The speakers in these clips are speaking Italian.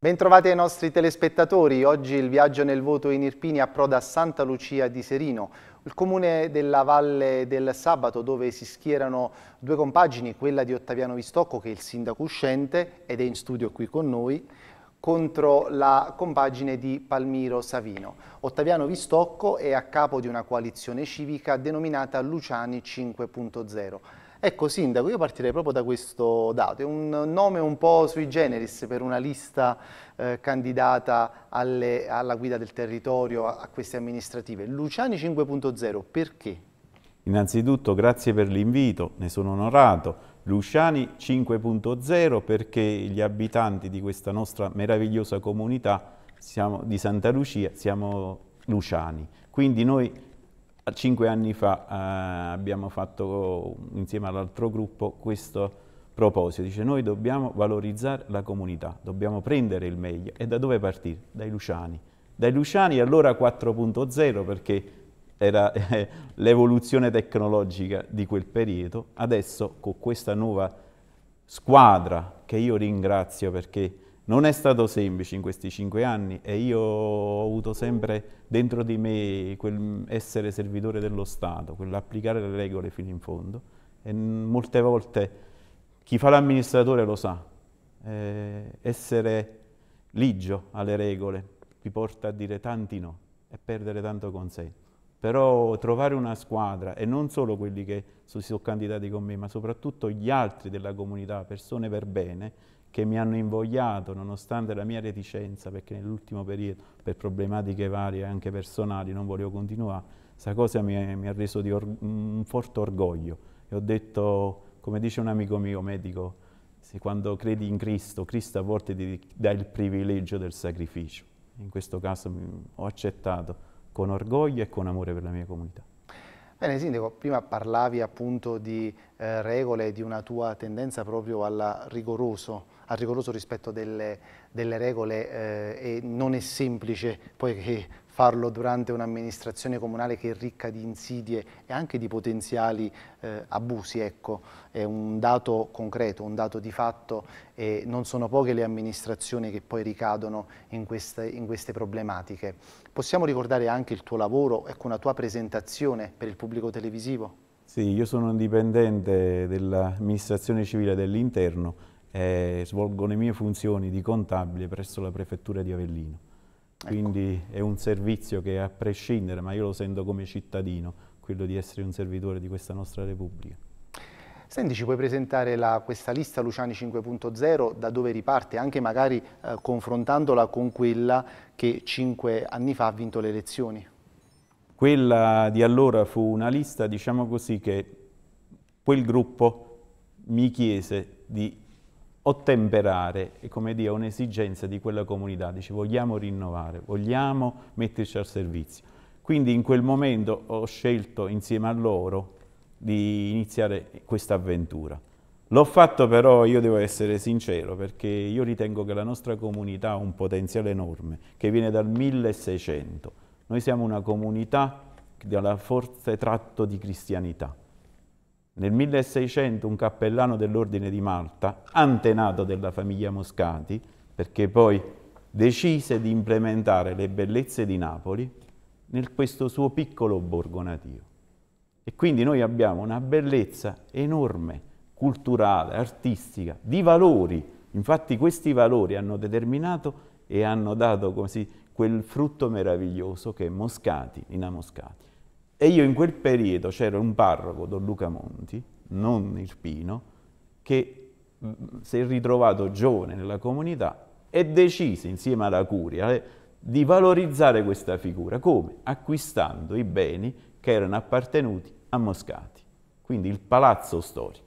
Bentrovati ai nostri telespettatori. Oggi il viaggio nel voto in Irpini approda a Santa Lucia di Serino, il comune della Valle del Sabato dove si schierano due compagini, quella di Ottaviano Vistocco che è il sindaco uscente ed è in studio qui con noi, contro la compagine di Palmiro Savino. Ottaviano Vistocco è a capo di una coalizione civica denominata Luciani 5.0. Ecco Sindaco, io partirei proprio da questo dato, è un nome un po' sui generis per una lista eh, candidata alle, alla guida del territorio, a, a queste amministrative. Luciani 5.0, perché? Innanzitutto grazie per l'invito, ne sono onorato. Luciani 5.0 perché gli abitanti di questa nostra meravigliosa comunità siamo, di Santa Lucia siamo Luciani, quindi noi cinque anni fa eh, abbiamo fatto insieme all'altro gruppo questo proposito, dice noi dobbiamo valorizzare la comunità, dobbiamo prendere il meglio e da dove partire? Dai Luciani, dai Luciani allora 4.0 perché era eh, l'evoluzione tecnologica di quel periodo, adesso con questa nuova squadra che io ringrazio perché non è stato semplice in questi cinque anni e io ho avuto sempre dentro di me quel essere servitore dello Stato, quell'applicare le regole fino in fondo e molte volte chi fa l'amministratore lo sa, eh, essere ligio alle regole vi porta a dire tanti no e perdere tanto con sé. Però trovare una squadra e non solo quelli che si sono candidati con me, ma soprattutto gli altri della comunità, persone per bene, che mi hanno invogliato, nonostante la mia reticenza, perché nell'ultimo periodo, per problematiche varie anche personali, non volevo continuare, questa cosa mi, è, mi ha reso un forte orgoglio. E ho detto, come dice un amico mio medico, se quando credi in Cristo, Cristo a volte ti dà il privilegio del sacrificio. In questo caso ho accettato con orgoglio e con amore per la mia comunità. Bene, Sindaco, prima parlavi appunto di eh, regole, di una tua tendenza proprio rigoroso, al rigoroso rispetto delle, delle regole eh, e non è semplice poi che farlo durante un'amministrazione comunale che è ricca di insidie e anche di potenziali eh, abusi, ecco, è un dato concreto, un dato di fatto e non sono poche le amministrazioni che poi ricadono in queste, in queste problematiche. Possiamo ricordare anche il tuo lavoro, ecco una tua presentazione per il pubblico televisivo? Sì, io sono un dipendente dell'amministrazione civile dell'interno e svolgo le mie funzioni di contabile presso la prefettura di Avellino. Ecco. Quindi ecco. è un servizio che a prescindere, ma io lo sento come cittadino, quello di essere un servitore di questa nostra Repubblica. Senti, ci puoi presentare la, questa lista Luciani 5.0, da dove riparte, anche magari eh, confrontandola con quella che cinque anni fa ha vinto le elezioni? Quella di allora fu una lista, diciamo così, che quel gruppo mi chiese di ottemperare dire, un'esigenza di quella comunità, dice vogliamo rinnovare, vogliamo metterci al servizio. Quindi in quel momento ho scelto insieme a loro di iniziare questa avventura. L'ho fatto però, io devo essere sincero, perché io ritengo che la nostra comunità ha un potenziale enorme, che viene dal 1600. Noi siamo una comunità dalla forte tratto di cristianità. Nel 1600 un cappellano dell'Ordine di Malta, antenato della famiglia Moscati, perché poi decise di implementare le bellezze di Napoli nel questo suo piccolo borgo nativo. E quindi noi abbiamo una bellezza enorme, culturale, artistica, di valori. Infatti questi valori hanno determinato e hanno dato così quel frutto meraviglioso che è Moscati, in Amoscati. E io in quel periodo c'era un parroco, Don Luca Monti, non Irpino, che mm, si è ritrovato giovane nella comunità e decise insieme alla curia eh, di valorizzare questa figura, come? Acquistando i beni che erano appartenuti a Moscati, quindi il palazzo storico,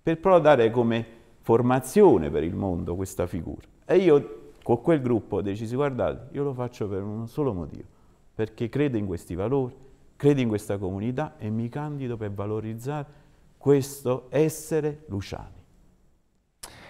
per però dare come formazione per il mondo questa figura. E io con quel gruppo ho deciso, guardate, io lo faccio per un solo motivo, perché credo in questi valori, Credi in questa comunità e mi candido per valorizzare questo essere Luciani.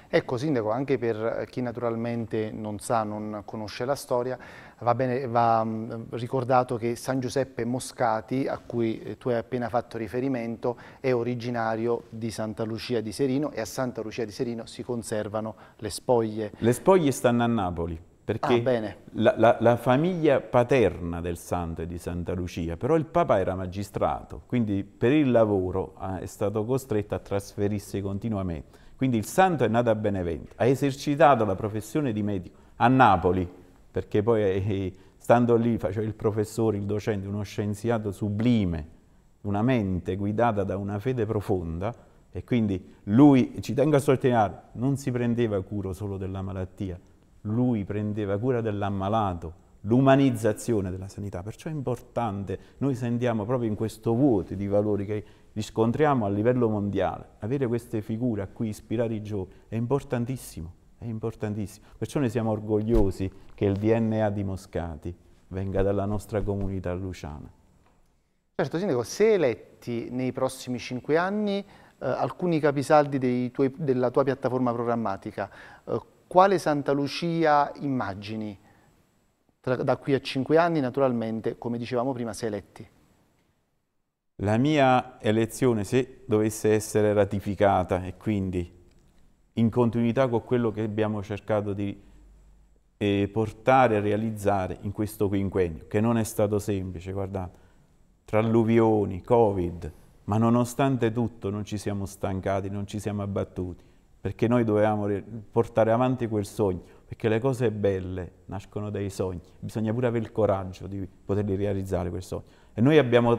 Ecco Sindaco, anche per chi naturalmente non sa, non conosce la storia, va, bene, va, mm, ricordato che San Giuseppe Moscati, a cui eh, tu hai appena fatto riferimento, è originario di Santa Lucia di Serino e a Santa Lucia di Serino si conservano le spoglie. Le spoglie stanno a Napoli perché ah, la, la, la, famiglia paterna del santo è di Santa Lucia, però il papa era magistrato, quindi per il lavoro eh, è stato costretto a trasferirsi continuamente. Quindi il santo è nato a Benevento, ha esercitato la professione di medico a Napoli, perché poi eh, eh, stando lì faceva il professore, il docente, uno scienziato sublime, una mente guidata da una fede profonda, e quindi lui, ci tengo a sottolineare, non si prendeva cura solo della malattia, lui prendeva cura dell'ammalato, l'umanizzazione della sanità. Perciò è importante, noi sentiamo proprio in questo vuoto di valori che riscontriamo a livello mondiale, avere queste figure a cui ispirare i giovani è importantissimo, è importantissimo. Perciò noi siamo orgogliosi che il DNA di Moscati venga dalla nostra comunità luciana. Certo, Sindaco, se eletti nei prossimi cinque anni eh, alcuni capisaldi tuoi, della tua piattaforma programmatica, eh, quale Santa Lucia immagini? Tra, da qui a cinque anni, naturalmente, come dicevamo prima, sei eletti. La mia elezione, se dovesse essere ratificata e quindi in continuità con quello che abbiamo cercato di eh, portare a realizzare in questo quinquennio, che non è stato semplice, guardate, tra alluvioni, Covid, ma nonostante tutto non ci siamo stancati, non ci siamo abbattuti perché noi dovevamo portare avanti quel sogno, perché le cose belle nascono dai sogni, bisogna pure avere il coraggio di poterli realizzare quel sogno. E noi abbiamo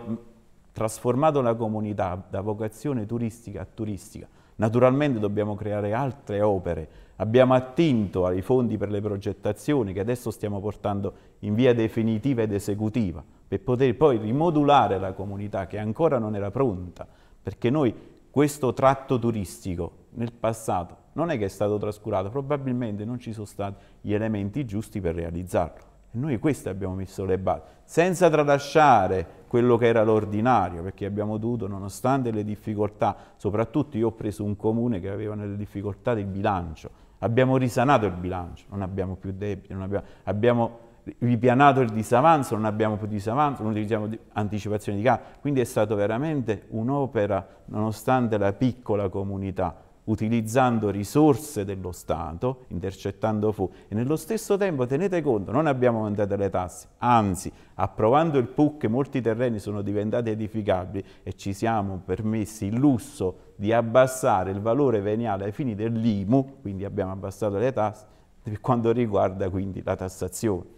trasformato la comunità da vocazione turistica a turistica. Naturalmente dobbiamo creare altre opere, abbiamo attinto ai fondi per le progettazioni che adesso stiamo portando in via definitiva ed esecutiva per poter poi rimodulare la comunità che ancora non era pronta, perché noi questo tratto turistico nel passato non è che è stato trascurato, probabilmente non ci sono stati gli elementi giusti per realizzarlo. E noi queste abbiamo messo le basi, senza tralasciare quello che era l'ordinario, perché abbiamo dovuto, nonostante le difficoltà, soprattutto io ho preso un comune che aveva nelle difficoltà del bilancio, abbiamo risanato il bilancio, non abbiamo più debiti, abbiamo, abbiamo ripianato il disavanzo, non abbiamo più disavanzo, non utilizziamo anticipazioni di gara, quindi è stata veramente un'opera, nonostante la piccola comunità, utilizzando risorse dello Stato, intercettando FU e nello stesso tempo tenete conto, non abbiamo aumentato le tasse, anzi approvando il PUC molti terreni sono diventati edificabili e ci siamo permessi il lusso di abbassare il valore veniale ai fini dell'IMU, quindi abbiamo abbassato le tasse, per quanto riguarda quindi la tassazione.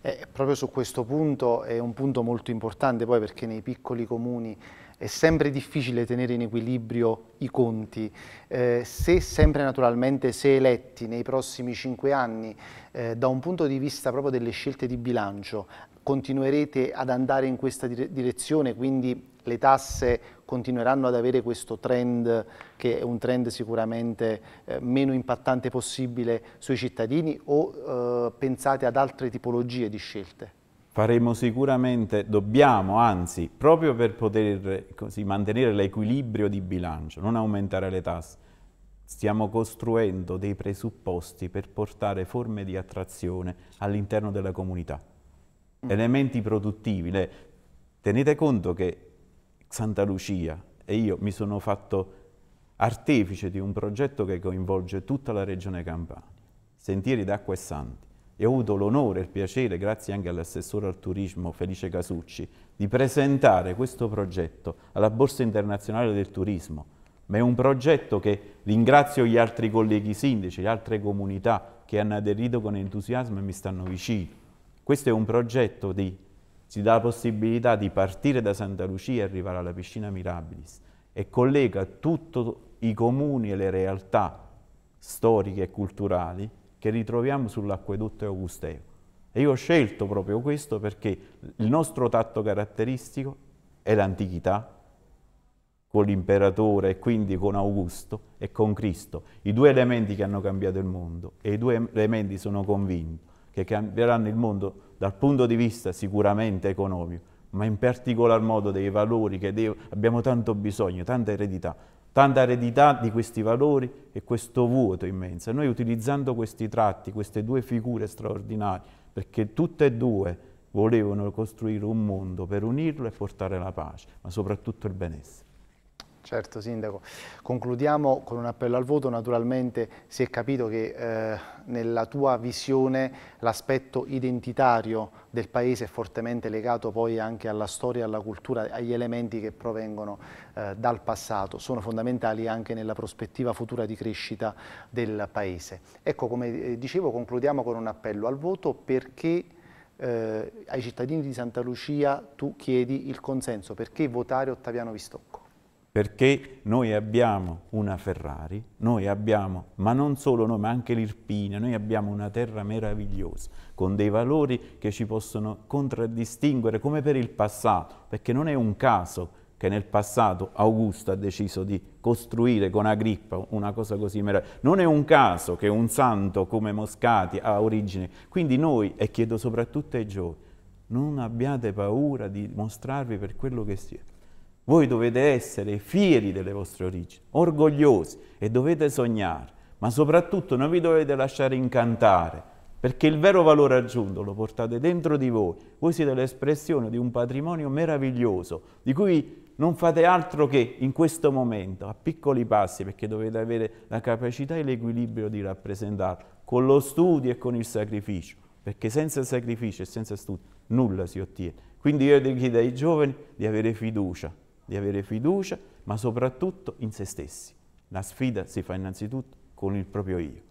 Eh, proprio su questo punto è un punto molto importante poi perché nei piccoli comuni è sempre difficile tenere in equilibrio i conti. Eh, se sempre naturalmente, se eletti nei prossimi cinque anni, eh, da un punto di vista proprio delle scelte di bilancio, continuerete ad andare in questa dire direzione, quindi le tasse continueranno ad avere questo trend che è un trend sicuramente eh, meno impattante possibile sui cittadini o eh, pensate ad altre tipologie di scelte? faremo sicuramente, dobbiamo anzi, proprio per poter così, mantenere l'equilibrio di bilancio, non aumentare le tasse, stiamo costruendo dei presupposti per portare forme di attrazione all'interno della comunità. Mm. Elementi produttivi. Le, tenete conto che Santa Lucia e io mi sono fatto artefice di un progetto che coinvolge tutta la regione Campania, Sentieri d'acqua e Santi e ho avuto l'onore e il piacere, grazie anche all'assessore al turismo Felice Casucci, di presentare questo progetto alla Borsa Internazionale del Turismo, ma è un progetto che ringrazio gli altri colleghi sindaci, le altre comunità che hanno aderito con entusiasmo e mi stanno vicino. Questo è un progetto che ci dà la possibilità di partire da Santa Lucia e arrivare alla piscina Mirabilis e collega tutti i comuni e le realtà storiche e culturali che ritroviamo sull'acquedotto Augusteo. E io ho scelto proprio questo perché il nostro tatto caratteristico è l'antichità con l'imperatore e quindi con Augusto e con Cristo, i due elementi che hanno cambiato il mondo e i due elementi sono convinto che cambieranno il mondo dal punto di vista sicuramente economico, ma in particolar modo dei valori che abbiamo tanto bisogno, tanta eredità, tanta eredità di questi valori e questo vuoto immenso. E noi utilizzando questi tratti, queste due figure straordinarie, perché tutte e due volevano costruire un mondo per unirlo e portare la pace, ma soprattutto il benessere. Certo Sindaco, concludiamo con un appello al voto, naturalmente si è capito che eh, nella tua visione l'aspetto identitario del Paese è fortemente legato poi anche alla storia, alla cultura, agli elementi che provengono eh, dal passato, sono fondamentali anche nella prospettiva futura di crescita del Paese. Ecco come eh, dicevo concludiamo con un appello al voto perché... Eh, ai cittadini di Santa Lucia tu chiedi il consenso perché votare Ottaviano Vistocco? perché noi abbiamo una Ferrari, noi abbiamo, ma non solo noi, ma anche l'Irpina, noi abbiamo una terra meravigliosa, con dei valori che ci possono contraddistinguere come per il passato, perché non è un caso che nel passato Augusto ha deciso di costruire con Agrippa una cosa così meravigliosa. Non è un caso che un santo come Moscati ha origine. Quindi noi, e chiedo soprattutto ai giovani, non abbiate paura di mostrarvi per quello che siete voi dovete essere fieri delle vostre origini, orgogliosi e dovete sognare, ma soprattutto non vi dovete lasciare incantare, perché il vero valore aggiunto lo portate dentro di voi. Voi siete l'espressione di un patrimonio meraviglioso, di cui non fate altro che in questo momento, a piccoli passi, perché dovete avere la capacità e l'equilibrio di rappresentarlo, con lo studio e con il sacrificio, perché senza sacrificio e senza studio nulla si ottiene. Quindi io chiedo ai giovani di avere fiducia, di avere fiducia, ma soprattutto in se stessi. La sfida si fa innanzitutto con il proprio io.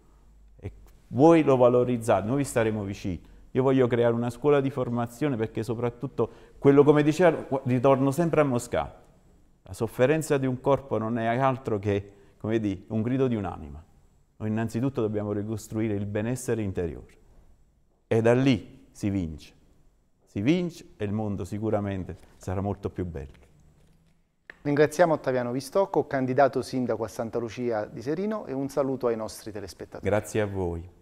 E voi lo valorizzate, noi vi staremo vicini. Io voglio creare una scuola di formazione perché soprattutto quello, come diceva, ritorno sempre a Mosca. La sofferenza di un corpo non è altro che, come di, un grido di un'anima. Noi innanzitutto dobbiamo ricostruire il benessere interiore. E da lì si vince. Si vince e il mondo sicuramente sarà molto più bello. Ringraziamo Ottaviano Vistocco, candidato sindaco a Santa Lucia di Serino e un saluto ai nostri telespettatori. Grazie a voi.